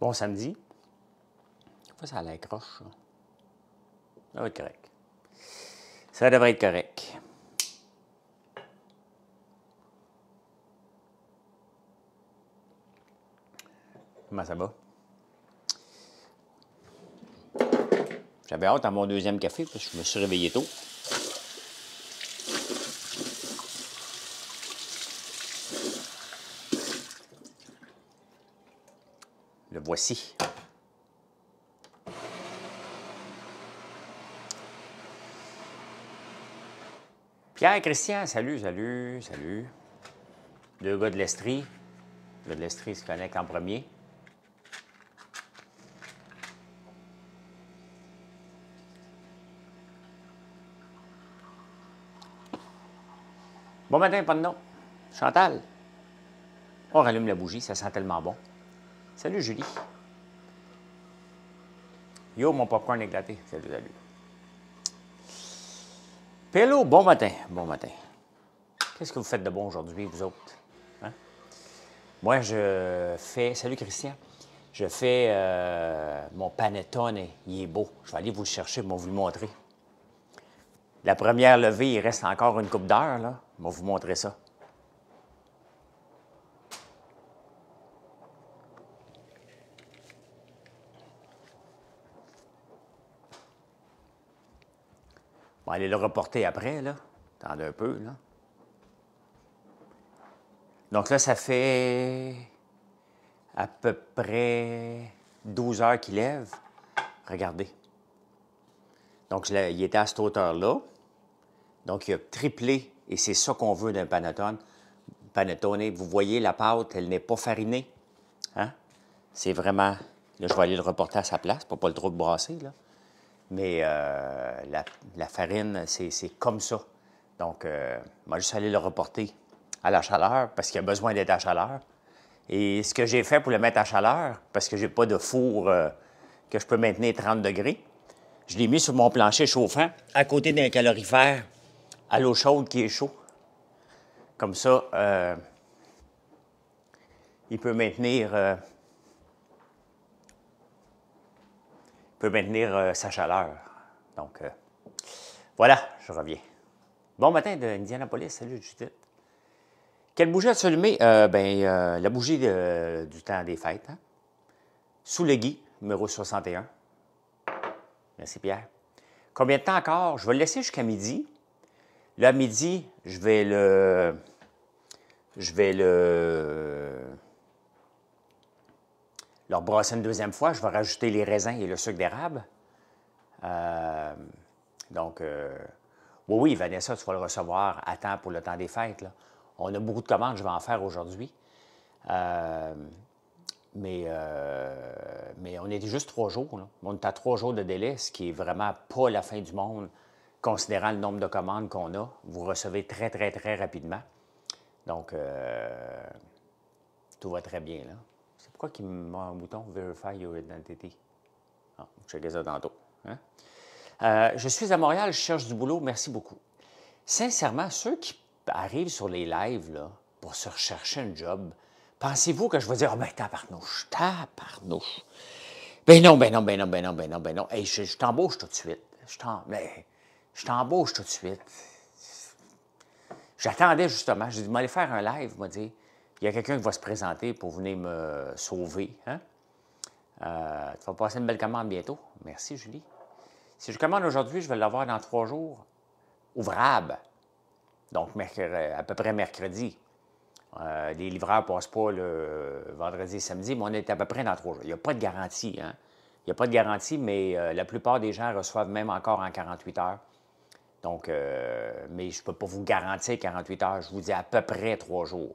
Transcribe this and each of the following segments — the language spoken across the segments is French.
Bon samedi. Ça ça ça hein. Ça va être correct. Ça devrait être correct. Comment ça va? J'avais hâte à mon deuxième café parce que je me suis réveillé tôt. voici. Pierre Christian, salut, salut, salut. Deux gars de l'Estrie. Le gars de l'Estrie se connecte en premier. Bon matin, pendant Chantal. On rallume la bougie, ça sent tellement bon. Salut Julie. Yo, mon popcorn éclaté. Salut, salut. Pélo, bon matin, bon matin. Qu'est-ce que vous faites de bon aujourd'hui, vous autres? Hein? Moi, je fais... Salut Christian. Je fais euh, mon panettone, il est beau. Je vais aller vous le chercher, je vous le montrer. La première levée, il reste encore une coupe d'heure, là. Je vais vous montrer ça. va aller le reporter après, là. Attendez un peu, là. Donc là, ça fait à peu près 12 heures qu'il lève. Regardez. Donc, il était à cette hauteur-là. Donc, il a triplé, et c'est ça qu'on veut d'un panettone. Panettone, vous voyez, la pâte, elle n'est pas farinée. Hein? C'est vraiment... Là, je vais aller le reporter à sa place pour pas le trop brasser, là. Mais euh, la, farine, c'est comme ça. Donc, euh, moi, juste allé le reporter à la chaleur parce qu'il a besoin d'être à chaleur. Et ce que j'ai fait pour le mettre à chaleur, parce que j'ai pas de four euh, que je peux maintenir 30 degrés, je l'ai mis sur mon plancher chauffant à côté d'un calorifère à l'eau chaude qui est chaud. Comme ça, euh, il peut maintenir peut maintenir euh, sa chaleur. Donc, euh, voilà, je reviens. Bon matin de Indianapolis. Salut, Judith. Quelle bougie as-tu euh, allumée? ben, la bougie du temps des fêtes. Hein. Sous le gui, numéro 61. Merci, Pierre. Combien de temps encore? Je vais le laisser jusqu'à midi. Là, midi, je vais le... Je vais le leur brasser une deuxième fois, je vais rajouter les raisins et le sucre d'érable. Euh, donc, euh, oui, oui, Vanessa, tu vas le recevoir à temps pour le temps des fêtes. On a beaucoup de commandes, je vais en faire aujourd'hui. Euh, mais, mais on est juste trois jours. On est à trois jours de délai, ce qui est vraiment pas la fin du monde, considérant le nombre de commandes qu'on a. Vous recevez très, très, très rapidement. Donc, tout va très bien. Là. C'est pourquoi il me met un bouton Verify Your Identity. Ah, je vais ça tantôt. Hein? Euh, je suis à Montréal, je cherche du boulot, merci beaucoup. Sincèrement, ceux qui arrivent sur les lives pour se rechercher un job, pensez-vous que je vais dire, oh, ben, tabarnouche, tabarnouche. Ben non, ben non, ben non, ben non, ben non, ben non. Hey, je, t'embauche tout de suite. Ben, je t'embauche tout de suite. J'attendais justement, j'ai dit, aller faire un live, m'a dit, il y a quelqu'un qui va se présenter pour venir me sauver. Hein? Euh, tu vas passer une belle commande bientôt. Merci, Julie. Si je commande aujourd'hui, je vais l'avoir dans trois jours. Ouvrable. Donc, à peu près mercredi. Euh, les livreurs ne passent pas le vendredi et samedi, mais on est à peu près dans trois jours. Il n'y a pas de garantie. Hein? Il n'y a pas de garantie, mais euh, la plupart des gens reçoivent même encore en 48 heures. Donc, mais je ne peux pas vous garantir 48 heures. Je vous dis à peu près trois jours.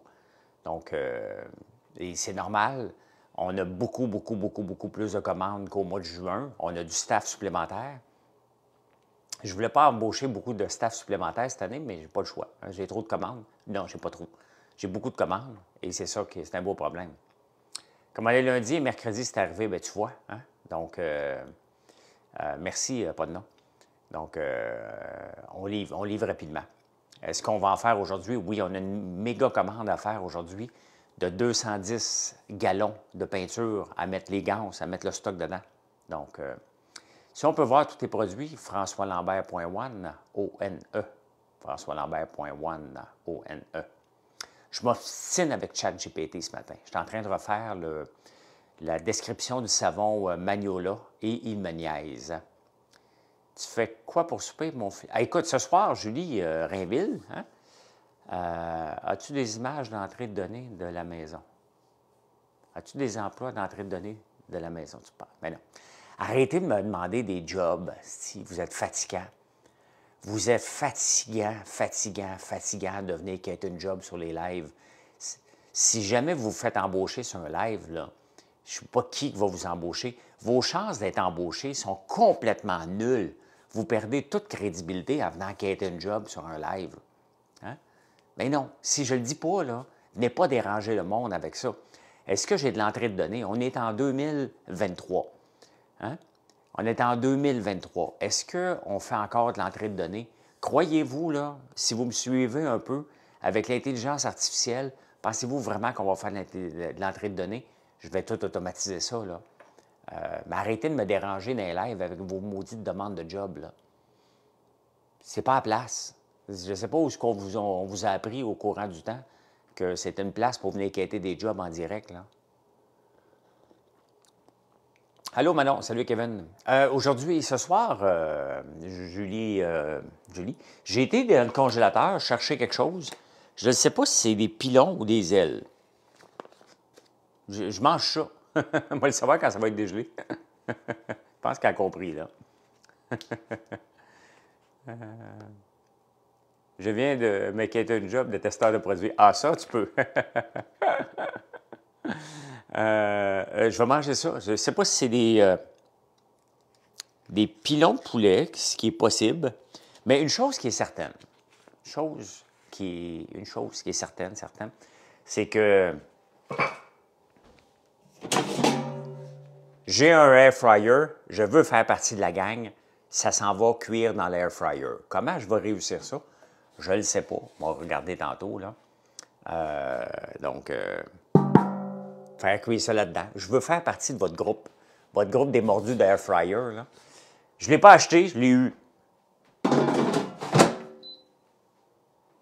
Donc, euh, c'est normal. On a beaucoup, beaucoup, beaucoup, beaucoup plus de commandes qu'au mois de juin. On a du staff supplémentaire. Je ne voulais pas embaucher beaucoup de staff supplémentaire cette année, mais je n'ai pas le choix. Hein. J'ai trop de commandes. Non, j'ai pas trop. J'ai beaucoup de commandes et c'est ça qui c'est un beau problème. Comme est lundi et mercredi, c'est arrivé, bien, tu vois. Hein. Donc, euh, euh, merci, pas de nom. Donc, on livre, on livre rapidement est ce qu'on va en faire aujourd'hui, oui, on a une méga commande à faire aujourd'hui de 210 gallons de peinture à mettre les gants, à mettre le stock dedans. Donc, euh, si on peut voir tous tes produits, françoislambert.one, O-N-E. E, françoislambert.one, O-N-E. E. Je m'obstine avec GPT ce matin. Je suis en train de refaire la description du savon euh, Magnola et il tu fais quoi pour souper, mon fils? Ah, écoute, ce soir, Julie euh, Rainville, hein? euh, as-tu des images d'entrée de données de la maison? As-tu des emplois d'entrée de données de la maison? Tu parles. Mais ben non. Arrêtez de me demander des jobs si vous êtes fatigant. Vous êtes fatigant, fatigant, fatigant de venir quitter une job sur les lives. Si jamais vous vous faites embaucher sur un live, je ne sais pas qui va vous embaucher. Vos chances d'être embauché sont complètement nulles vous perdez toute crédibilité en venant enquêter un job sur un live. Hein? Mais non, si je le dis pas, là, venez pas déranger le monde avec ça. Est-ce que j'ai de l'entrée de données? On est en 2023. Hein? On est en 2023. Est-ce qu'on fait encore de l'entrée de données? Croyez-vous, là, si vous me suivez un peu, avec l'intelligence artificielle, pensez-vous vraiment qu'on va faire de l'entrée de données? Je vais tout automatiser ça, là. Euh, mais arrêtez de me déranger dans les avec vos maudites demandes de job, là. C'est pas à place. Je ne sais pas où ce qu'on vous, vous a appris au courant du temps que c'est une place pour venir quitter des jobs en direct, là. Allô, Manon. Salut, Kevin. Euh, aujourd'hui, ce soir, euh, Julie, Julie j'ai été dans le congélateur chercher quelque chose. Je ne sais pas si c'est des pilons ou des ailes. je mange ça. On va le savoir quand ça va être dégelé. Je pense qu'elle a compris, là. Euh, je viens de m'inquiéter une job de testeur de produits. Ah, ça, tu peux. Euh, euh, je vais manger ça. Je ne sais pas si c'est des, des pilons de poulet, ce qui est possible. Mais une chose qui est certaine, chose qui est, une chose qui est certaine, certaine, c'est que j'ai un air fryer, je veux faire partie de la gang, ça s'en va cuire dans l'air fryer. Comment je vais réussir ça? Je ne le sais pas. On va regarder tantôt. Là. Euh, donc, euh, faire cuire ça là-dedans. Je veux faire partie de votre groupe, votre groupe des mordus d'air fryer. Je ne l'ai pas acheté, je l'ai eu.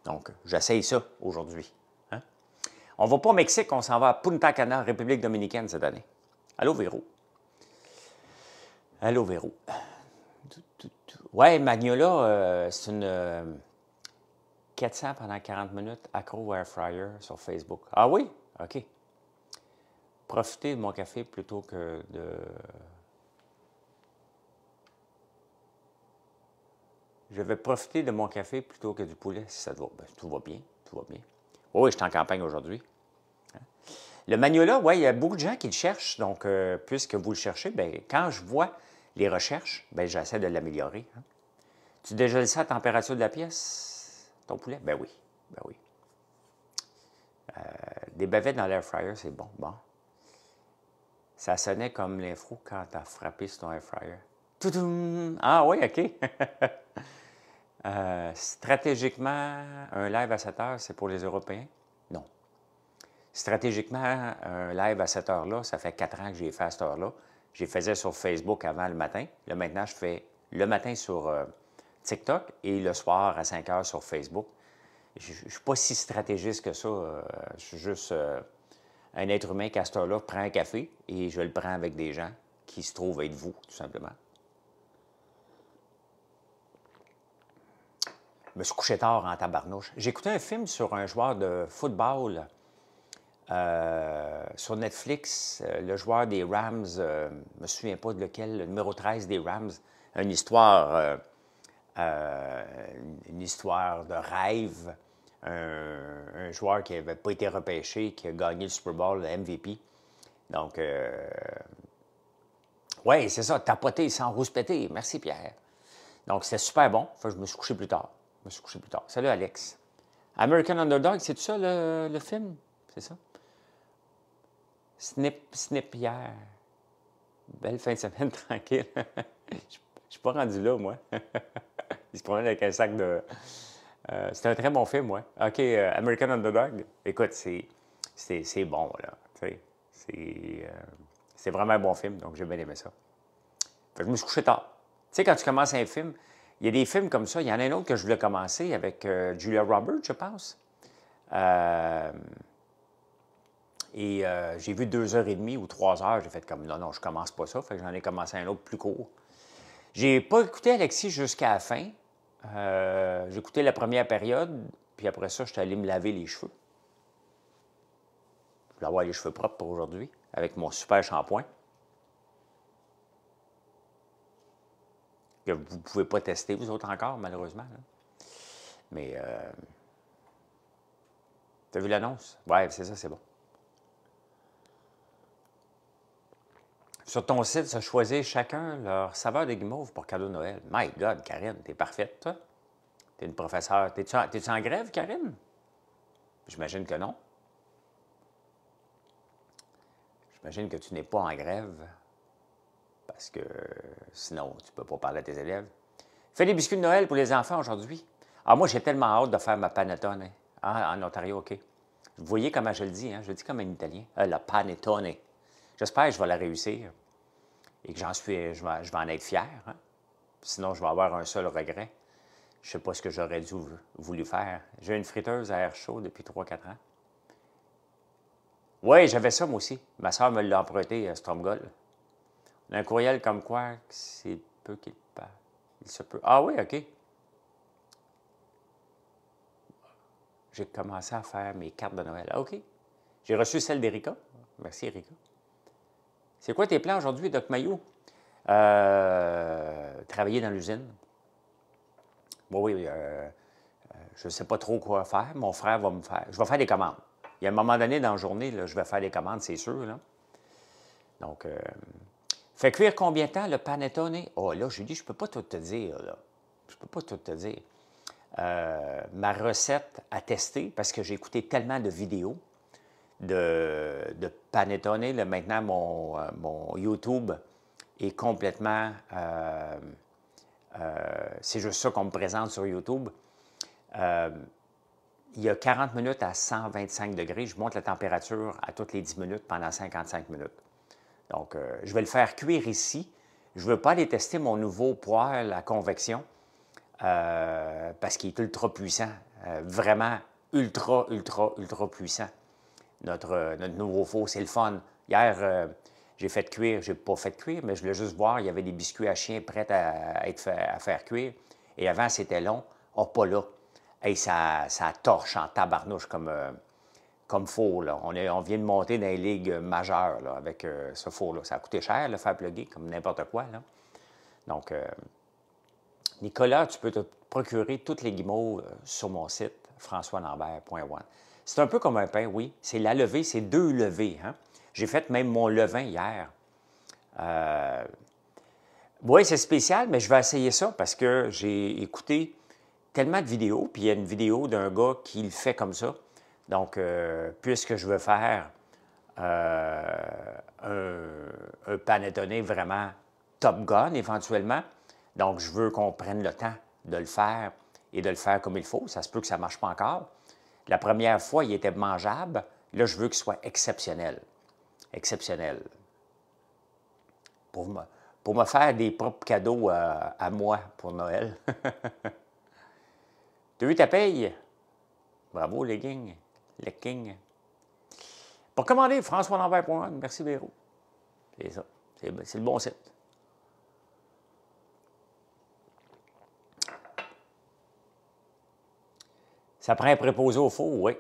Donc, j'essaye ça aujourd'hui. Hein? On ne va pas au Mexique, on s'en va à Punta Cana, République dominicaine cette année. Allô, Véro? Allô, Véro. Ouais, Magnola, euh, c'est une 400 euh, pendant 40 minutes accro air fryer sur Facebook. Ah oui? OK. Profitez de mon café plutôt que de. Je vais profiter de mon café plutôt que du poulet, si ça te va. Ben, tout va bien, tout va bien. oui, je suis en campagne aujourd'hui. Hein. Le Magnola, ouais, il y a beaucoup de gens qui le cherchent. Donc, euh, puisque vous le cherchez, ben, quand je vois les recherches, ben j'essaie de l'améliorer. Hein. Tu dégèles ça à température de la pièce, ton poulet? Ben oui, ben oui. Euh, des bavettes dans l'air fryer, c'est bon, bon. Ça sonnait comme l'info quand t'as frappé sur ton air fryer. Ah oui, OK. Euh, stratégiquement, un live à cette heures, c'est pour les Européens? Non. Stratégiquement, un live à cette heure-là, ça fait quatre ans que j'ai fait à cette heure-là, les faisais sur Facebook avant le matin. Là, maintenant, je fais le matin sur euh, TikTok et le soir à 5 heures sur Facebook. Je ne suis pas si stratégiste que ça. Euh, je suis juste euh, un être humain qui, à ce temps là prend un café et je le prends avec des gens qui se trouvent être vous, tout simplement. Je me suis couché tard en tabarnouche. J'écoutais un film sur un joueur de football euh, sur Netflix, euh, le joueur des Rams, je euh, ne me souviens pas de lequel, le numéro 13 des Rams, une histoire, une histoire de rêve, un, joueur qui n'avait pas été repêché, qui a gagné le Super Bowl, le MVP. Donc, ouais, c'est ça, tapoter sans rouspéter. Merci Pierre. Donc, c'est super bon. je me suis couché plus tard. me suis plus tard. Salut Alex. American Underdog, c'est ça le film? C'est ça? Snip, snip hier. Belle fin de semaine tranquille. Je suis pas rendu là, moi. Il se promène avec un sac de. Euh, c'est un très bon film, ouais. OK, euh, American Underdog. Écoute, c'est, c'est, bon, là. C'est, euh, c'est vraiment un bon film, donc j'ai bien aimé ça. je me suis couché tard. Tu sais, quand tu commences un film, il y a des films comme ça. Il y en a un autre que je voulais commencer avec Julia Roberts, je pense. Euh, et euh, j'ai vu deux heures et demie ou trois heures. J'ai fait comme non, non, je commence pas ça. Fait que j'en ai commencé un autre plus court. J'ai pas écouté Alexis jusqu'à la fin. Euh, j'ai écouté la première période, puis après ça, je allé me laver les cheveux. Je voulais avoir les cheveux propres pour aujourd'hui, avec mon super shampoing. Que vous ne pouvez pas tester, vous autres encore, malheureusement. Mais. Euh... T'as vu l'annonce? Bref, c'est ça, c'est bon. Sur ton site, ça choisit chacun leur saveur de guimauve pour cadeau de Noël. My God, Karine, t'es parfaite, toi. T'es une professeure. T'es-tu en, grève, Karine? J'imagine que non. J'imagine que tu n'es pas en grève parce que sinon, tu ne peux pas parler à tes élèves. Fais des biscuits de Noël pour les enfants aujourd'hui. Ah, moi, j'ai tellement hâte de faire ma panettone. Hein, en Ontario, OK. Vous voyez comment je le dis, hein? je le dis comme un Italien. Euh, la panettone. J'espère que je vais la réussir et que j'en suis, je vais, en être fier. Hein. Sinon, je vais avoir un seul regret. Je ne sais pas ce que j'aurais dû voulu faire. J'ai une friteuse à air chaud depuis 3-4 ans. Oui, j'avais ça moi aussi. Ma soeur me l'a emprunté à euh, Stromgol. Un courriel comme quoi c'est peu qu'il parle. Il se peut. Ah oui, OK. J'ai commencé à faire mes cartes de Noël. Ah, OK. J'ai reçu celle d'Erika. Merci, Erika. C'est quoi tes plans aujourd'hui, Doc Maillot euh, travailler dans l'usine. Bon, oui, euh, euh, je ne sais pas trop quoi faire. Mon frère va me faire. Je vais faire des commandes. Il y a un moment donné dans la journée, je vais faire des commandes, c'est sûr. Donc, fait cuire combien de temps le panettone? Oh là, dis, je ne peux pas tout te dire. Là. Je peux pas tout te dire. ma recette à tester, parce que j'ai écouté tellement de vidéos, de, panétonner. maintenant, euh, mon, YouTube est complètement... Euh, euh, c'est juste ça qu'on me présente sur YouTube. il y a 40 minutes à 125 degrés. Je monte la température à toutes les 10 minutes pendant 55 minutes. Donc, je vais le faire cuire ici. Je ne veux pas aller tester mon nouveau poêle à convection parce qu'il est ultra puissant. vraiment ultra, ultra, ultra puissant. Euh, notre, nouveau four. C'est le fun. Hier, euh, j'ai fait cuire, j'ai pas fait cuire, mais je voulais juste voir, il y avait des biscuits à chien prêts à, être à faire cuire. Et avant, c'était long. Oh, pas là. Et ça, ça torche en tabarnouche comme, euh, comme four. On, vient de monter dans les ligues majeures avec ce four-là. Ça a coûté cher, le faire plugger, comme n'importe quoi. Donc, Nicolas, tu peux te procurer toutes les guimauves sur mon site, françoislambert.one. C'est un peu comme un pain, oui. C'est la levée, c'est deux levées. Hein. J'ai fait même mon levain hier. Euh, oui, c'est spécial, mais je vais essayer ça parce que j'ai écouté tellement de vidéos, puis il y a une vidéo d'un gars qui le fait comme ça. Donc, euh, puisque je veux faire euh, un, un panettone vraiment top gun éventuellement, donc je veux qu'on prenne le temps de le faire et de le faire comme il faut. Ça se peut que ça ne marche pas encore, la première fois, il était mangeable. Là, je veux qu'il soit exceptionnel. Exceptionnel. Pour me, faire des propres cadeaux euh, à, moi pour Noël. T'as vu ta paye? Bravo, les kings. Les kings. Pour commander, françois Merci, Véro. C'est ça. C'est le bon site. Ça prend un préposé au four, oui.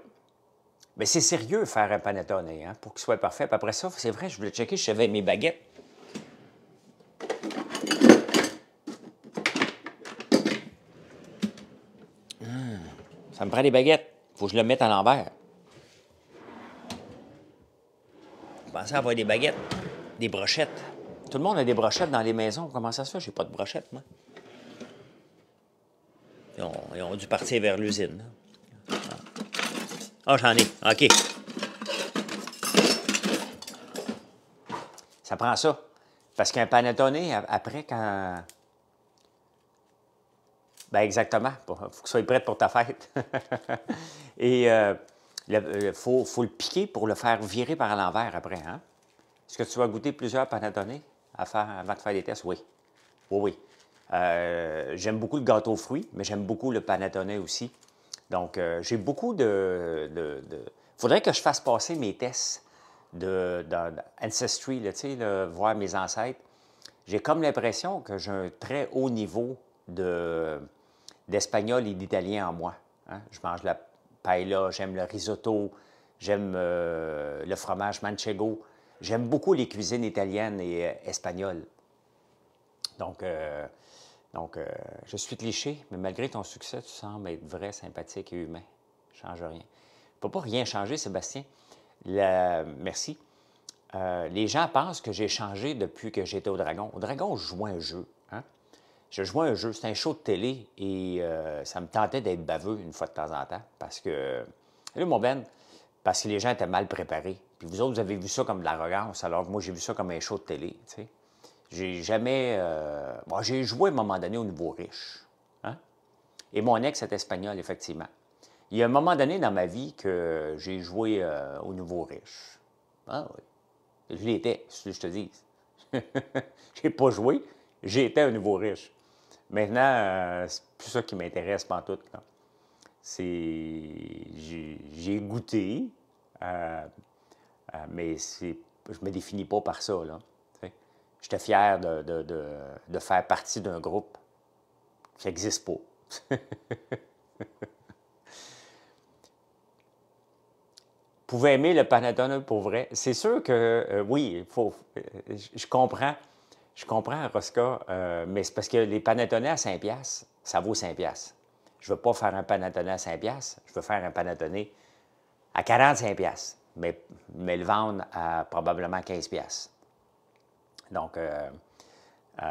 Mais c'est sérieux faire un panettone, hein, pour qu'il soit parfait. après ça, c'est vrai, je voulais checker si j'avais mes baguettes. Hmm. ça me prend des baguettes. Faut que je le mette à l'envers. Je pensais avoir des baguettes, des brochettes. Tout le monde a des brochettes dans les maisons. Comment ça se fait? J'ai pas de brochettes, moi. ils ont dû partir vers l'usine. Hein. Ah, j'en ai. Ah, OK. Ça prend ça. Parce qu'un panettone, après, quand... Ben exactement. Il faut que tu sois prêt pour ta fête. Et il euh, euh, faut, le piquer pour le faire virer par l'envers après. Hein. Est-ce que tu vas goûter plusieurs panettones avant de faire des tests? Oui. Oui, oui. Euh, j'aime beaucoup le gâteau aux fruits, mais j'aime beaucoup le panettone aussi. Donc, euh, j'ai beaucoup de, de, faudrait que je fasse passer mes tests de, d'Ancestry, là, voir mes ancêtres. J'ai comme l'impression que j'ai un très haut niveau de, d'espagnol et d'italien en moi. Hein. Je mange la paella, j'aime le risotto, j'aime euh, le fromage manchego. J'aime beaucoup les cuisines italiennes et euh, espagnoles. Donc, donc, euh, je suis cliché, mais malgré ton succès, tu sembles être vrai, sympathique et humain. Change rien. Tu ne pas rien changer, Sébastien. Merci. Euh, les gens pensent que j'ai changé depuis que j'étais au Dragon. Au Dragon, je jouais un jeu. Hein. Je jouais un jeu. C'est un show de télé et euh, ça me tentait d'être baveux une fois de temps en temps parce que. Salut, mon Ben! Parce que les gens étaient mal préparés. Puis vous autres, vous avez vu ça comme de l'arrogance, alors que moi, j'ai vu ça comme un show de télé. Tu sais. J'ai jamais. Euh, bon, j'ai joué à un moment donné au nouveau riche. Hein, et mon ex est espagnol, effectivement. Il y a un moment donné dans ma vie que j'ai joué euh, au nouveau riche. Ah oui. Je l'étais, si je te dis. Je n'ai pas joué, j'ai été au nouveau riche. Maintenant, euh, c'est plus ça qui m'intéresse pas en tout. C'est. J'ai goûté, mais je ne me définis pas par ça. Là. J'étais fier de, faire partie d'un groupe qui n'existe pas. Pouvez aimer le panettone pour vrai. C'est sûr que, euh, oui, faut, euh, je comprends. Je comprends, Rosca, euh, mais c'est parce que les panettonés à 5 ça vaut 5 Je ne veux pas faire un panettone à 5 je veux faire un panettone à 45 mais, mais le vendre à probablement 15 donc, euh, euh,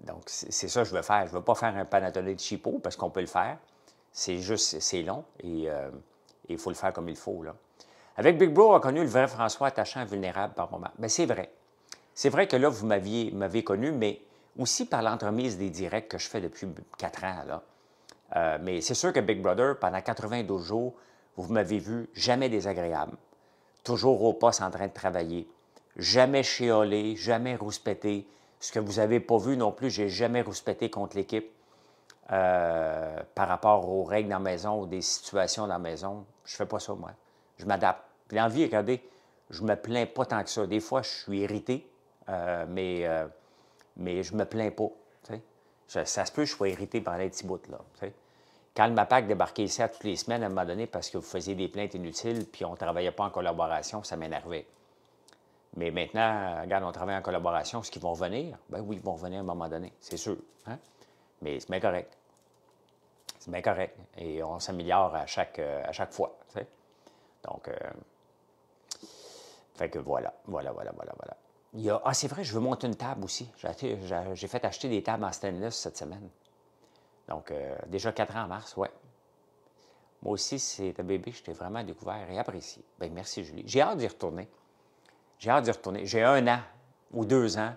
donc c'est ça que je veux faire. Je ne veux pas faire un panatonné de chipot parce qu'on peut le faire. C'est juste, c'est long et il euh, faut le faire comme il faut. Avec Big Bro, on a connu le vrai François attachant vulnérable par moment. Mais c'est vrai. C'est vrai que là, vous m'aviez connu, mais aussi par l'entremise des directs que je fais depuis quatre ans. mais c'est sûr que Big Brother, pendant 92 jours, vous m'avez vu jamais désagréable, toujours au poste en train de travailler, jamais chéolé, jamais rouspété. Ce que vous n'avez pas vu non plus, j'ai jamais rouspété contre l'équipe euh, par rapport aux règles dans la maison ou des situations dans la maison. Je fais pas ça, moi. Je m'adapte. Puis l'envie, regardez, je me plains pas tant que ça. Des fois, je suis irrité, euh, mais, euh, mais je me plains pas. Ça, ça, se peut que je sois irrité par les petits bouts, là. Quand ma PAC débarquait ici à toutes les semaines, à un moment donné, parce que vous faisiez des plaintes inutiles, puis on ne travaillait pas en collaboration, ça m'énervait. Mais maintenant, regarde, on travaille en collaboration. Est-ce qu'ils vont venir? Ben oui, ils vont venir à un moment donné, c'est sûr. Hein? Mais c'est bien correct. C'est bien correct. Et on s'améliore à chaque, euh, à chaque fois. Donc, euh, fait que voilà, voilà, voilà, voilà, Il a... Ah, c'est vrai, je veux monter une table aussi. J'ai fait acheter des tables en stainless cette semaine. Donc, euh, déjà quatre ans en mars, ouais. Moi aussi, c'est un bébé, je t'ai vraiment découvert et apprécié. Bien, merci, Julie. J'ai hâte d'y retourner. J'ai hâte d'y retourner. J'ai un an ou deux ans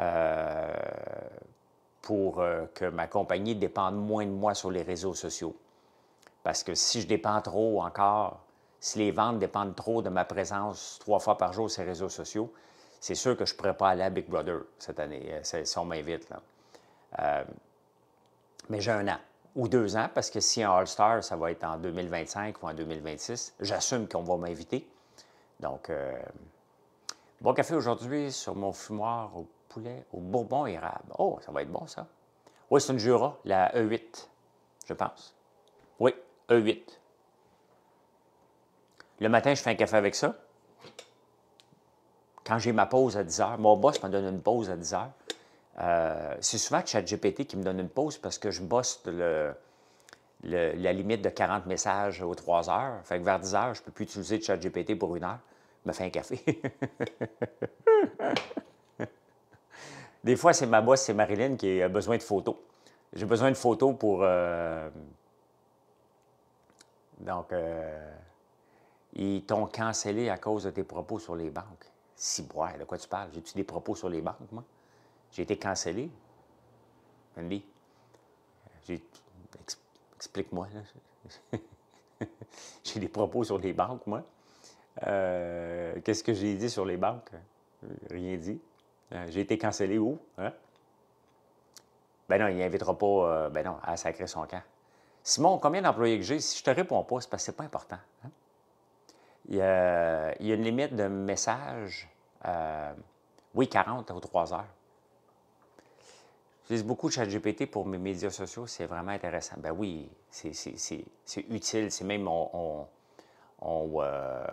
euh, pour euh, que ma compagnie dépende moins de moi sur les réseaux sociaux. Parce que si je dépends trop encore, si les ventes dépendent trop de ma présence trois fois par jour sur les réseaux sociaux, c'est sûr que je ne pourrais pas aller à Big Brother cette année, euh, si on m'invite. mais j'ai un an ou deux ans, parce que si un All-Star, ça va être en 2025 ou en 2026, j'assume qu'on va m'inviter. Donc, Bon café aujourd'hui sur mon fumoir au poulet au bourbon érable. Oh, ça va être bon, ça. Oui, c'est une Jura, la E8, je pense. Oui, E8. Le matin, je fais un café avec ça. Quand j'ai ma pause à 10 heures, mon boss me donne une pause à 10 heures. Euh, c'est souvent ChatGPT qui me donne une pause parce que je bosse le, la limite de 40 messages aux 3 heures. Fait que vers 10 heures, je ne peux plus utiliser ChatGPT pour une heure me ben, fait un café. Des fois, c'est ma boss, c'est Marilyn qui a besoin de photos. J'ai besoin de photos pour. Euh, donc, euh, ils t'ont cancellé à cause de tes propos sur les banques. Si, ouais, de quoi tu parles? J'ai-tu des propos sur les banques, moi? J'ai été cancellé. Andy, explique-moi. J'ai des propos sur les banques, moi. Euh, qu'est-ce que j'ai dit sur les banques? Euh, rien dit. Euh, j'ai été cancellé où? Hein? Ben non, il n'invitera pas, ben à sacrer son camp. Simon, combien d'employés que j'ai? Si je te réponds pas, c'est parce que c'est pas important. Hein? Il, y a, une limite de messages, oui, 40 ou 3 heures. J'utilise beaucoup de ChatGPT pour mes médias sociaux, c'est vraiment intéressant. Ben oui, c'est utile, c'est même, on euh,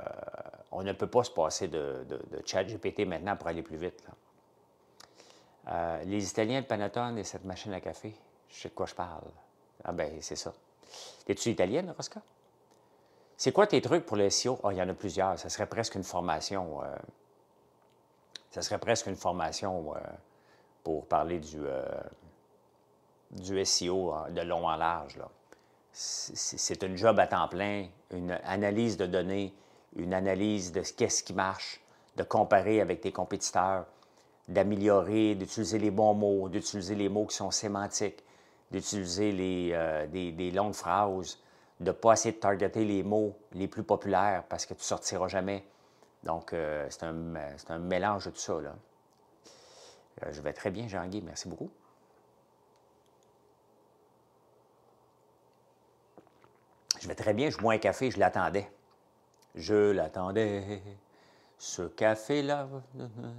on, ne peut pas se passer de, chat GPT maintenant pour aller plus vite. Euh, les Italiens de Panatone et cette machine à café, je sais de quoi je parle. Ah ben, c'est ça. Es-tu italienne, Rosca? C'est quoi tes trucs pour le SEO? Oh, ah, il y en a plusieurs. Ça serait presque une formation. Euh, ça serait presque une formation pour parler du, du SEO de long en large. Là c'est un job à temps plein, une analyse de données, une analyse de qu'est-ce qui marche, de comparer avec tes compétiteurs, d'améliorer, d'utiliser les bons mots, d'utiliser les mots qui sont sémantiques, d'utiliser euh, des, longues phrases, de ne pas essayer de targeter les mots les plus populaires parce que tu ne sortiras jamais. Donc, euh, c'est un, mélange de tout ça. Euh, je vais très bien, Jean-Guy. Merci beaucoup. Je vais très bien, je bois un café, je l'attendais. Je l'attendais. Ce café-là,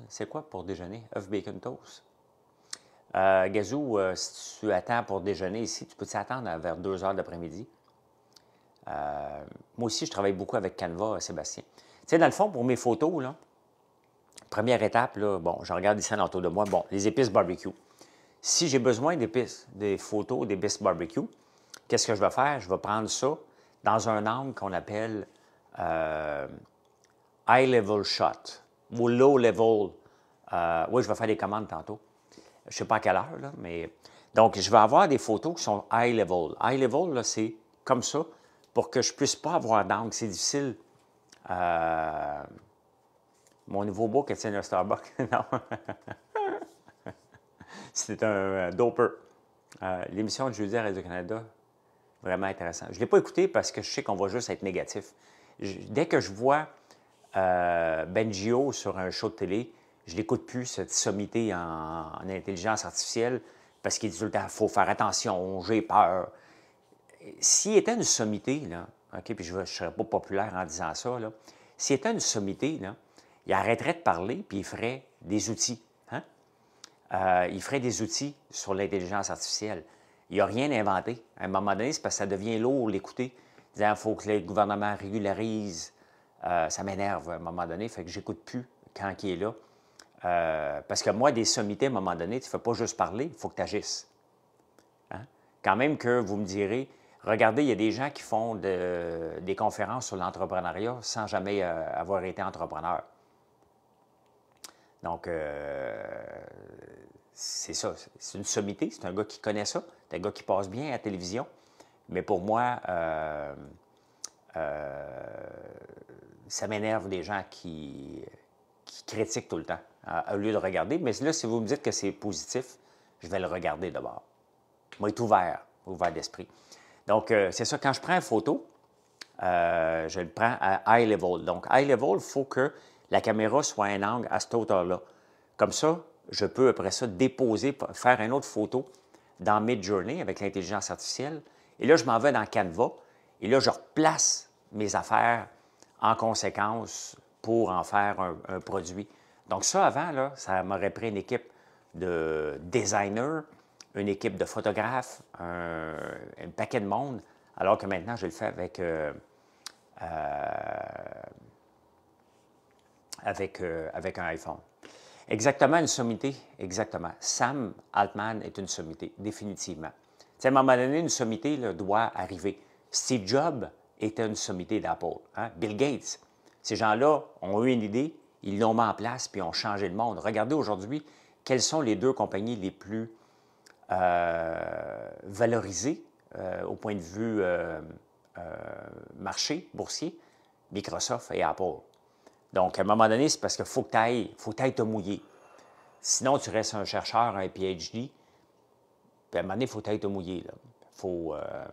c'est quoi pour déjeuner? Oeuf bacon toast. Euh, Gazou, euh, si tu attends pour déjeuner ici, tu peux t'attendre vers 2 heures d'après-midi. Euh, moi aussi, je travaille beaucoup avec Canva, Sébastien. Tu sais, dans le fond, pour mes photos, là, première étape, là, bon, je regarde ici autour de moi, bon, les épices barbecue. Si j'ai besoin d'épices, des photos d'épices barbecue, qu'est-ce que je vais faire? Je vais prendre ça, dans un angle qu'on appelle euh, high level shot ou low level. Euh, oui, je vais faire des commandes tantôt. Je ne sais pas à quelle heure, là, mais. Donc, je vais avoir des photos qui sont high level. High level, c'est comme ça pour que je ne puisse pas avoir d'angle. C'est difficile. Euh, mon nouveau beau c'est un Starbucks. non. c'est un doper. L'émission de jeudi à Radio-Canada Vraiment intéressant. Je ne l'ai pas écouté parce que je sais qu'on va juste être négatif. dès que je vois euh, Bengio sur un show de télé, je l'écoute plus, cette sommité en, intelligence artificielle, parce qu'il dit tout le temps, faut faire attention, j'ai peur. S'il était une sommité, là, OK, puis je ne serais pas populaire en disant ça, là, s'il était une sommité, là, il arrêterait de parler, puis il ferait des outils. Hein? Euh, il ferait des outils sur l'intelligence artificielle. Il n'a rien inventé. À un moment donné, c'est parce que ça devient lourd l'écouter. Disant, il faut que le gouvernement régularise. Euh, ça m'énerve à un moment donné, fait que j'écoute plus quand il est là. Euh, parce que moi, des sommités, à un moment donné, tu ne fais pas juste parler, il faut que tu agisses. Hein? Quand même que vous me direz, regardez, il y a des gens qui font des conférences sur l'entrepreneuriat sans jamais euh, avoir été entrepreneur. Donc, c'est ça, c'est une sommité, c'est un gars qui connaît ça, c'est un gars qui passe bien à la télévision. Mais pour moi, euh, euh, ça m'énerve des gens qui, critiquent tout le temps, au lieu de regarder. Mais là, si vous me dites que c'est positif, je vais le regarder d'abord. Moi, il est ouvert, ouvert d'esprit. Donc, euh, c'est ça, quand je prends une photo, je le prends à high level. Donc, high level, il faut que la caméra soit à un angle à cette hauteur-là. Comme ça, je peux après ça déposer, faire une autre photo dans Midjourney avec l'intelligence artificielle. Et là, je m'en vais dans Canva et là, je replace mes affaires en conséquence pour en faire un, produit. Donc ça, avant, là, ça m'aurait pris une équipe de designers, une équipe de photographes, un, paquet de monde, alors que maintenant, je le fais avec, euh, euh, euh, avec un iPhone. Exactement une sommité, exactement. Sam Altman est une sommité, définitivement. T'sais, à un moment donné, une sommité là, doit arriver. Steve Jobs était une sommité d'Apple. Hein? Bill Gates. Ces gens-là ont eu une idée, ils l'ont mis en place, puis ont changé le monde. Regardez aujourd'hui, quelles sont les deux compagnies les plus euh, valorisées euh, au point de vue euh, marché, boursier? Microsoft et Apple. Donc, à un moment donné, c'est parce qu'il faut que tu ailles, faut que te mouiller. Sinon, tu restes un chercheur, un PhD, puis à un moment donné, il faut que tu te mouiller. Il euh,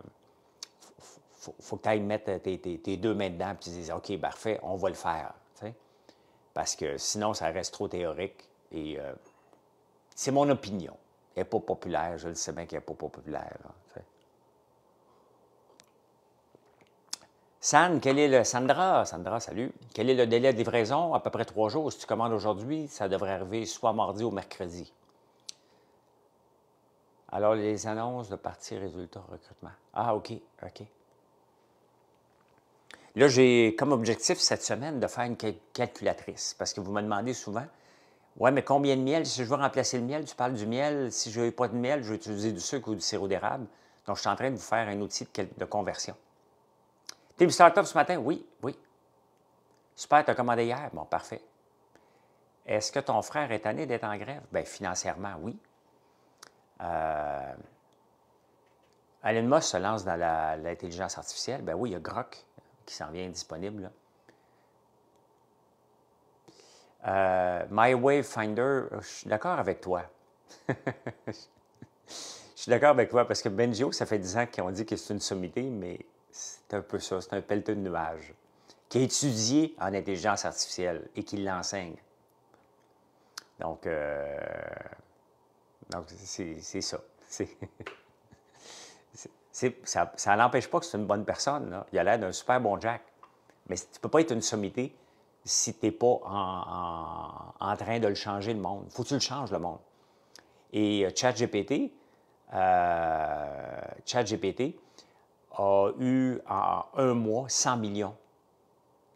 faut, que tu ailles mettre tes, deux mains dedans, et tu dises, OK, parfait, on va le faire. Parce que sinon, ça reste trop théorique. Et euh, c'est mon opinion. Elle n'est pas populaire, je le sais bien qu'elle n'est pas populaire. quel est le. Sandra, Sandra, salut. Quel est le délai de livraison? À peu près trois jours. Si tu commandes aujourd'hui, ça devrait arriver soit mardi ou mercredi. Alors, les annonces de partie résultats recrutement. Ah, OK, OK. Là, j'ai comme objectif cette semaine de faire une calculatrice parce que vous me demandez souvent Ouais, mais combien de miel Si je veux remplacer le miel, tu parles du miel. Si je n'ai pas de miel, je vais utiliser du sucre ou du sirop d'érable. Donc, je suis en train de vous faire un outil de conversion. T'es startup ce matin? Oui, oui. Super, t'as commandé hier? Bon, parfait. Est-ce que ton frère est tanné d'être en grève? Bien, financièrement, oui. Alan euh, Moss se lance dans l'intelligence artificielle. Ben oui, il y a Grok qui s'en vient disponible. Euh, My Wave Finder, euh, je suis d'accord avec toi. je suis d'accord avec toi parce que Benjo, ça fait 10 ans qu'on dit que c'est une sommité, mais c'est un peu ça, c'est un pelleteux de nuages qui a étudié en intelligence artificielle et qui l'enseigne. Donc, euh, c'est ça. ça. n'empêche pas que c'est une bonne personne. Là. Il a l'air d'un super bon Jack. Mais tu ne peux pas être une sommité si tu n'es pas en, train de le changer, le monde. faut que tu le changes, le monde. Et euh, ChatGPT, euh, ChatGPT, a eu en un mois 100 millions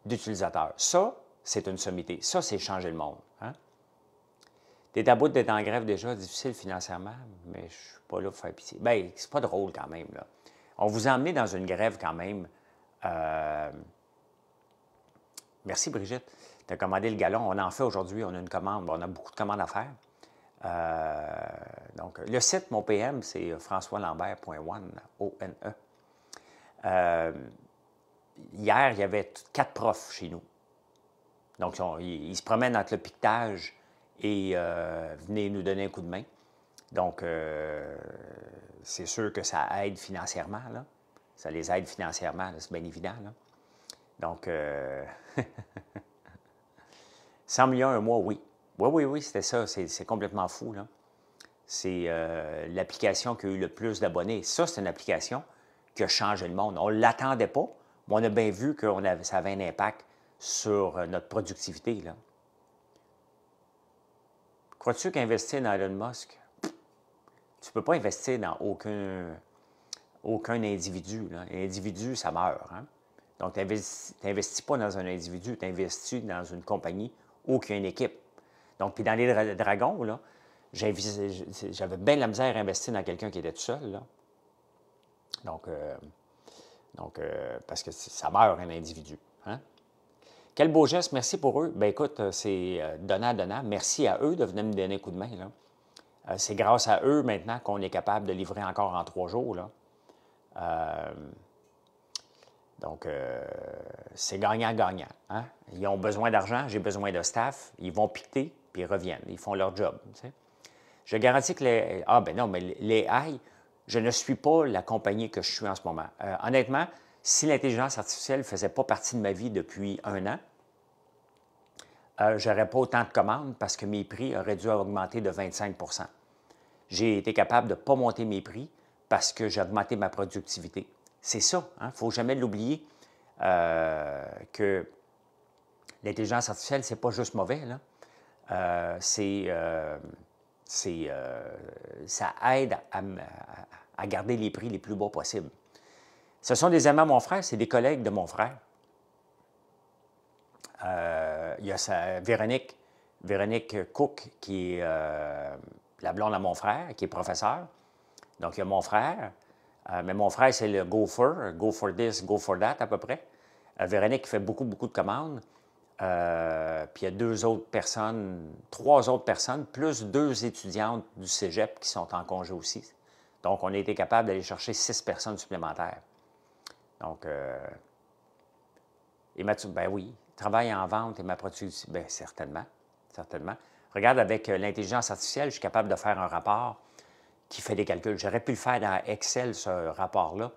d'utilisateurs. Ça, c'est une sommité. Ça, c'est changer le monde. des hein? T'es à bout d'être en grève déjà, difficile financièrement, mais je suis pas là pour faire pitié. Bien, c'est pas drôle quand même. On vous a emmené dans une grève quand même. Euh, merci Brigitte. de commander le galon. On en fait aujourd'hui. On a une commande. On a beaucoup de commandes à faire. Euh, donc, le site, mon PM, c'est françoislambert.one, O-N-E. E. Euh, hier, il y avait quatre profs chez nous. Donc, ils, se promènent entre le piquetage et euh, venez nous donner un coup de main. Donc, euh, c'est sûr que ça aide financièrement. Ça les aide financièrement, c'est bien évident. Donc, 100 euh, millions un mois, oui. Oui, oui, oui, c'était ça. C'est complètement fou. C'est l'application qui a eu le plus d'abonnés. Ça, c'est une application qui a le monde. On ne l'attendait pas, mais on a bien vu que ça avait un impact sur euh, notre productivité. Crois-tu qu'investir dans Elon Musk, tu ne peux pas investir dans aucun, aucun individu. L'individu, ça meurt. Hein. Donc, tu n'investis pas dans un individu, tu investis dans une compagnie ou équipe. Donc, puis dans les dragons, j'avais bien la misère à investir dans quelqu'un qui était tout seul. Là. Donc, euh, donc euh, parce que ça meurt un individu. Hein. Quel beau geste, merci pour eux. Ben écoute, euh, c'est donnant-donnant. Merci à eux de venir me donner un coup de main. c'est grâce à eux maintenant qu'on est capable de livrer encore en trois jours. donc, c'est gagnant-gagnant. Hein. Ils ont besoin d'argent, j'ai besoin de staff, ils vont piquer, puis ils reviennent, ils font leur job. Je garantis que les... Ah ben non, mais les haies, je ne suis pas la compagnie que je suis en ce moment. Euh, honnêtement, si l'intelligence artificielle ne faisait pas partie de ma vie depuis un an, euh, je n'aurais pas autant de commandes parce que mes prix auraient dû augmenter de 25 J'ai été capable de ne pas monter mes prix parce que j'ai augmenté ma productivité. C'est ça, il hein, ne faut jamais l'oublier euh, que l'intelligence artificielle, ce n'est pas juste mauvais, c'est euh, ça aide à, garder les prix les plus bas possibles. Ce sont des amis de mon frère, c'est des collègues de mon frère. Euh, il y a Véronique, Cook, qui est euh, la blonde à mon frère, qui est professeur. Donc, il y a mon frère. mais mon frère, c'est le gopher, go for this, go for that à peu près. Véronique fait beaucoup, beaucoup de commandes. Euh, puis il y a deux autres personnes, trois autres personnes, plus deux étudiantes du cégep qui sont en congé aussi. Donc, on a été capable d'aller chercher six personnes supplémentaires. Donc, et euh, Mathieu, ben oui, travail en vente et ma produit ben certainement, certainement. Regarde, avec euh, l'intelligence artificielle, je suis capable de faire un rapport qui fait des calculs. J'aurais pu le faire dans Excel, ce rapport-là,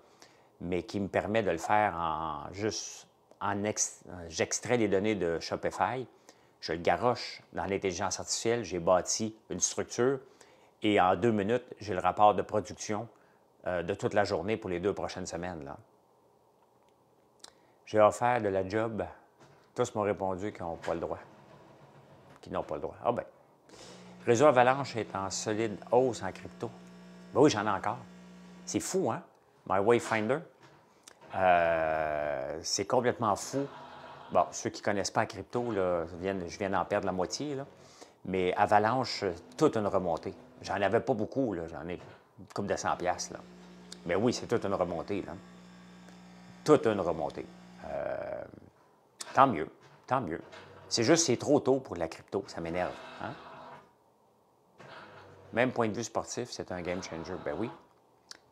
mais qui me permet de le faire en juste euh, j'extrais les données de Shopify, je le garoche dans l'intelligence artificielle, j'ai bâti une structure et en deux minutes, j'ai le rapport de production euh, de toute la journée pour les deux prochaines semaines. Là. J'ai offert de la job. Tous m'ont répondu qu'ils n'ont pas le droit. Qu'ils n'ont pas le droit. Ah ben. Réseau Avalanche est en solide hausse en crypto. Ben oui, j'en ai encore. C'est fou, hein? My Wayfinder, euh, c'est complètement fou. Bon, ceux qui ne connaissent pas la crypto, là, je viens d'en perdre la moitié, mais Avalanche, toute une remontée. J'en avais pas beaucoup, j'en ai comme couple de 100 Là. Mais oui, c'est toute une remontée. Là. Toute une remontée. Euh, tant mieux, tant mieux. C'est juste c'est trop tôt pour la crypto, ça m'énerve. Hein. Même point de vue sportif, c'est un game changer. Ben oui,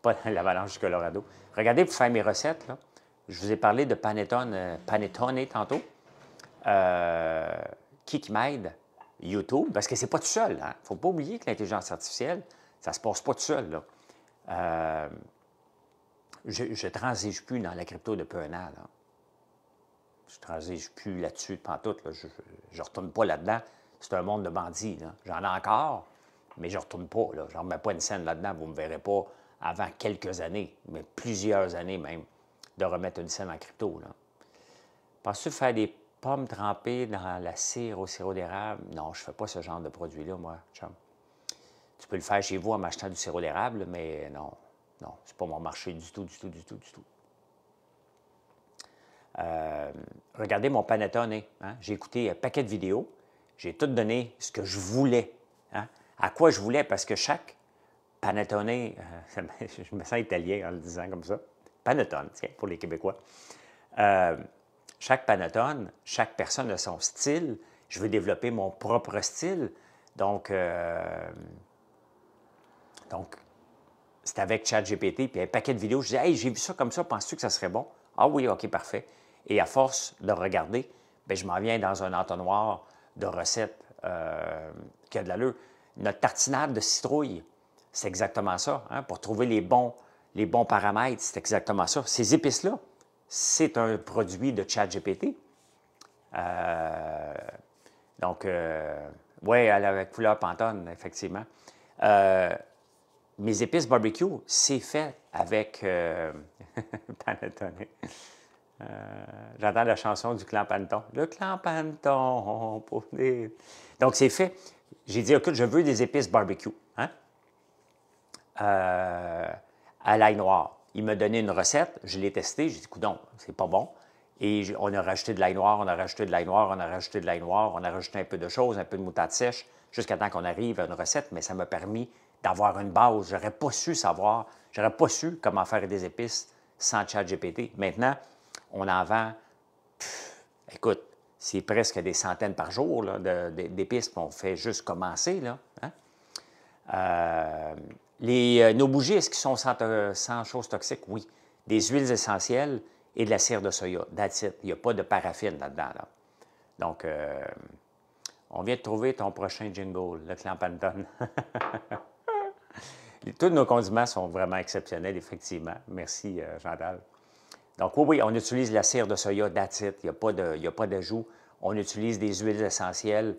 pas l'avalanche du Colorado. Regardez, pour faire mes recettes, je vous ai parlé de euh, panettone, tantôt. Euh, qui qui m'aide? YouTube, parce que c'est pas tout seul. Il hein. faut pas oublier que l'intelligence artificielle, ça se passe pas tout seul. Euh, je ne transige plus dans la crypto depuis un an. Je ne transige plus là-dessus de pantoute. Je ne retourne pas là-dedans. C'est un monde de bandits. J'en ai encore, mais je ne retourne pas. Je ne remets pas une scène là-dedans. Vous ne me verrez pas avant quelques années, mais plusieurs années même, de remettre une scène en crypto. Penses-tu faire des pommes trempées dans la cire au sirop d'érable? Non, je ne fais pas ce genre de produit-là, moi, Tu peux le faire chez vous en m'achetant du sirop d'érable, mais non, non, c'est pas mon marché du tout, du tout, du tout, du tout. Euh, regardez mon panettone. Hein. J'ai écouté un paquet de vidéos. J'ai tout donné ce que je voulais. Hein. À quoi je voulais, parce que chaque Panettone, euh, je me sens italien en le disant comme ça, panettone, tiens, pour les Québécois. Euh, chaque panettone, chaque personne a son style. Je veux développer mon propre style. Donc, euh, donc c'est avec ChatGPT, puis un paquet de vidéos. Je disais, hey, j'ai vu ça comme ça, penses-tu que ça serait bon? Ah oui, OK, parfait. Et à force de regarder, bien, je m'en viens dans un entonnoir de recettes qui a de l'allure. Notre tartinade de citrouille, c'est exactement ça. Hein. Pour trouver les bons, les bons paramètres, c'est exactement ça. Ces épices-là, c'est un produit de ChatGPT. GPT. Euh, donc, euh, oui, elle avec couleur pantone, effectivement. Euh, mes épices barbecue, c'est fait avec Pantone. Euh, j'entends la chanson du clan Panton. Le clan Panton. Pour Donc, c'est fait. J'ai dit, écoute, je veux des épices barbecue. Euh, à l'ail noir. Il m'a donné une recette, je l'ai testée, j'ai dit, coudon, c'est pas bon. Et on a rajouté de l'ail noir, on a rajouté de l'ail noir, on a rajouté de l'ail noir, on a rajouté un peu de choses, un peu de moutarde sèche, jusqu'à temps qu'on arrive à une recette, mais ça m'a permis d'avoir une base. J'aurais pas su savoir, j'aurais pas su comment faire des épices sans chat GPT. Maintenant, on en vend, écoute, c'est presque des centaines par jour d'épices, qu'on fait juste commencer. Là, hein. euh, les, euh, nos bougies, est-ce qu'elles sont sans, choses toxiques? Oui. Des huiles essentielles et de la cire de soya. That's Il n'y a pas de paraffine là-dedans. Donc, euh, on vient de trouver ton prochain jingle, le Clampanton. Tous nos condiments sont vraiment exceptionnels, effectivement. Merci, euh, Donc, oui, oui, on utilise la cire de soya, that's it. Il n'y a pas d'ajout. On utilise des huiles essentielles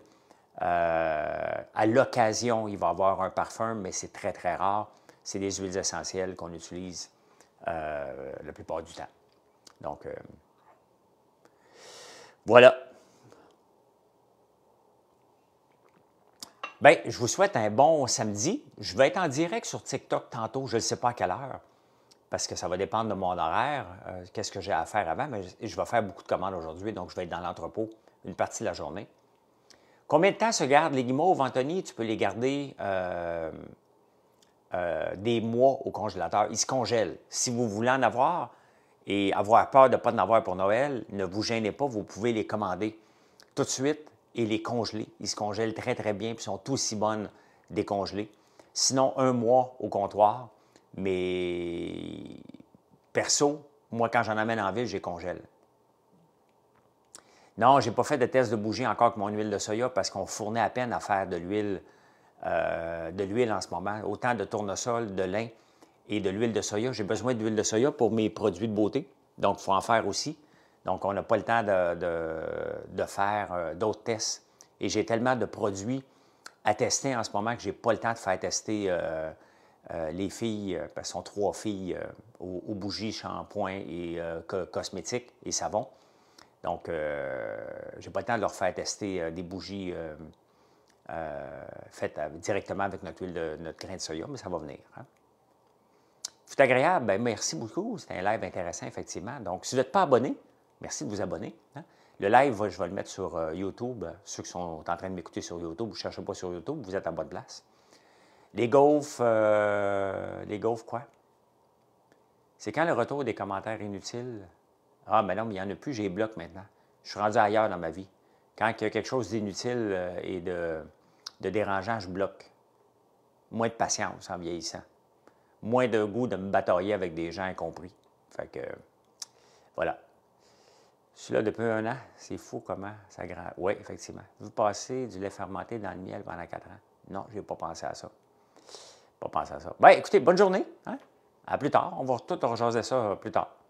euh, à l'occasion, il va avoir un parfum, mais c'est très, très rare. C'est des huiles essentielles qu'on utilise euh, la plupart du temps. Donc, euh, voilà. Bien, je vous souhaite un bon samedi. Je vais être en direct sur TikTok tantôt, je ne sais pas à quelle heure, parce que ça va dépendre de mon horaire, qu'est-ce que j'ai à faire avant, mais je vais faire beaucoup de commandes aujourd'hui, donc je vais être dans l'entrepôt une partie de la journée. Combien de temps se gardent les guimauves, Anthony? Tu peux les garder euh, euh, des mois au congélateur. Ils se congèlent. Si vous voulez en avoir et avoir peur de ne pas en avoir pour Noël, ne vous gênez pas, vous pouvez les commander tout de suite et les congeler. Ils se congèlent très, très bien puis sont aussi bonnes décongelées. Sinon, un mois au comptoir, mais perso, moi, quand j'en amène en ville, je les congèle. Non, je n'ai pas fait de test de bougie encore avec mon huile de soya parce qu'on fournait à peine à faire euh, de l'huile en ce moment. Autant de tournesol, de lin et de l'huile de soya. J'ai besoin d'huile de soya pour mes produits de beauté, donc il faut en faire aussi. Donc, on n'a pas le temps de, faire euh, d'autres tests. Et j'ai tellement de produits à tester en ce moment que je n'ai pas le temps de faire tester euh, les filles, parce qu'elles sont trois filles, aux, bougies, shampoings et cosmétiques et savons. Donc, euh, je n'ai pas le temps de leur faire tester euh, des bougies euh, faites directement avec notre huile de notre grain de soya, mais ça va venir. C'est hein. agréable. Ben, merci beaucoup. C'était un live intéressant, effectivement. Donc, si vous n'êtes pas abonné, merci de vous abonner. Hein. Le live, je vais le mettre sur YouTube. Ceux qui sont en train de m'écouter sur YouTube, vous ne cherchez pas sur YouTube, vous êtes à bonne place. Les gaufres, les gaufres quoi? C'est quand le retour des commentaires inutiles ah, mais non, mais il n'y en a plus, j'ai blocs maintenant. Je suis rendu ailleurs dans ma vie. Quand il y a quelque chose d'inutile euh, et de, dérangeant, je bloque. Moins de patience en vieillissant. Moins de goût de me batailler avec des gens incompris. Fait que, voilà. Je là depuis un an. C'est fou comment ça grandit. Oui, effectivement. Vous passez du lait fermenté dans le miel pendant quatre ans. Non, je n'ai pas pensé à ça. Pas pensé à ça. Bien, écoutez, bonne journée. Hein. À plus tard. On va tout rejaser ça euh, plus tard.